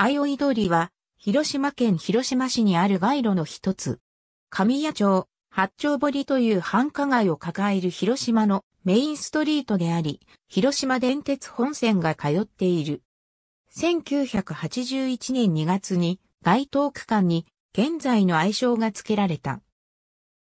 相生通りは、広島県広島市にある街路の一つ。神谷町、八丁堀という繁華街を抱える広島のメインストリートであり、広島電鉄本線が通っている。1981年2月に、街頭区間に、現在の愛称が付けられた。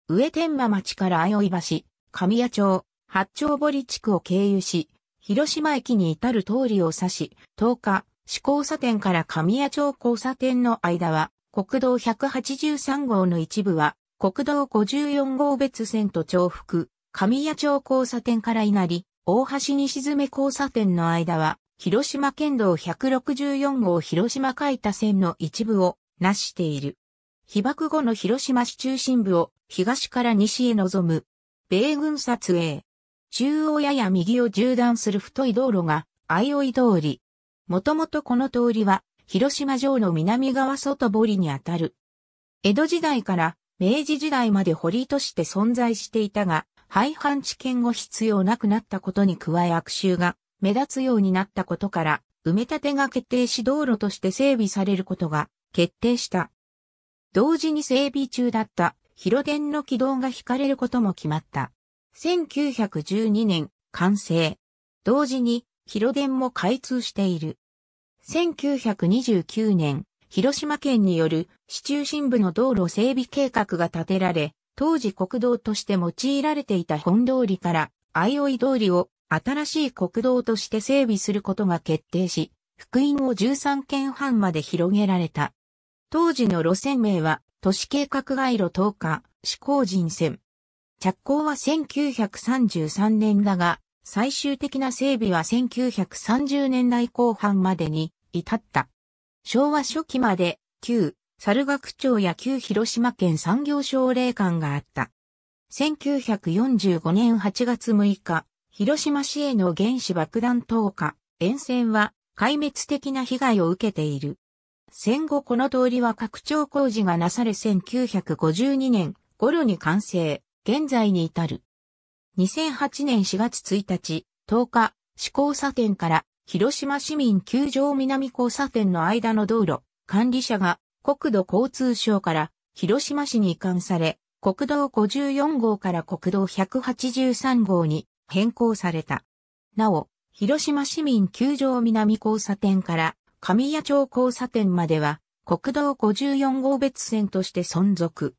上天馬町から相生橋、神谷町、八丁堀地区を経由し、広島駅に至る通りを指し、10日、市交差点から神谷町交差点の間は、国道183号の一部は、国道54号別線と重複、神谷町交差点から稲荷、大橋西詰交差点の間は、広島県道164号広島海田線の一部を、なしている。被爆後の広島市中心部を、東から西へ望む。米軍撮影。中央やや右を縦断する太い道路が、相生通り、もともとこの通りは、広島城の南側外堀にあたる。江戸時代から明治時代まで堀として存在していたが、廃藩置県後必要なくなったことに加え悪臭が目立つようになったことから、埋め立てが決定し道路として整備されることが決定した。同時に整備中だった広電の軌道が引かれることも決まった。1912年完成。同時に広電も開通している。1929年、広島県による市中心部の道路整備計画が立てられ、当時国道として用いられていた本通りから相生通りを新しい国道として整備することが決定し、福音を13県半まで広げられた。当時の路線名は、都市計画街路10日、志工人線。着工は1933年だが、最終的な整備は1930年代後半までに至った。昭和初期まで旧猿楽町や旧広島県産業省令館があった。1945年8月6日、広島市への原子爆弾投下、沿線は壊滅的な被害を受けている。戦後この通りは拡張工事がなされ1952年頃に完成、現在に至る。2008年4月1日、10日、市交差点から広島市民球場南交差点の間の道路、管理者が国土交通省から広島市に移管され、国道54号から国道183号に変更された。なお、広島市民球場南交差点から神谷町交差点までは国道54号別線として存続。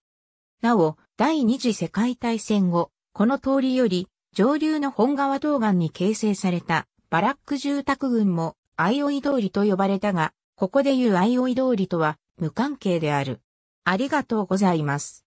なお、第二次世界大戦後、この通りより、上流の本川東岸に形成されたバラック住宅群も相生通りと呼ばれたが、ここでいう相生通りとは無関係である。ありがとうございます。